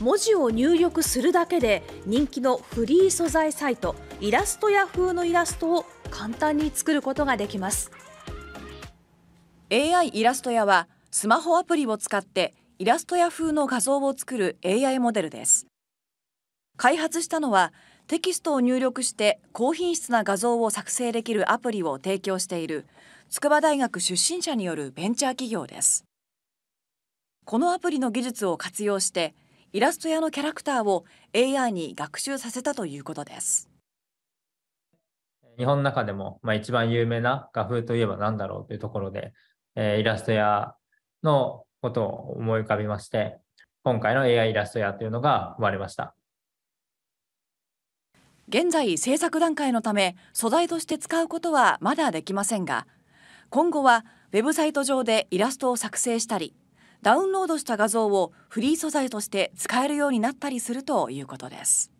文字を入力するだけで人気のフリー素材サイトイラストヤ風のイラストを簡単に作ることができます AI イラスト屋はスマホアプリを使ってイラストや風の画像を作る AI モデルです開発したのはテキストを入力して高品質な画像を作成できるアプリを提供している筑波大学出身者によるベンチャー企業ですこのアプリの技術を活用してイラスト屋のキャラクターを AI に学習させたということです。日本の中でも、まあ、一番有名な画風といえば何だろうというところで、えー、イラスト屋のことを思い浮かびまして、今回の AI イラスト屋というのが生まれました。現在制作段階のため素材として使うことはまだできませんが今後はウェブサイト上でイラストを作成したりダウンロードした画像をフリー素材として使えるようになったりするということです。